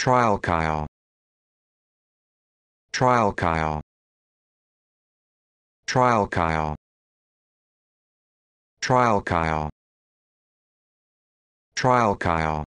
trial Kyle trial Kyle trial Kyle trial Kyle trial Kyle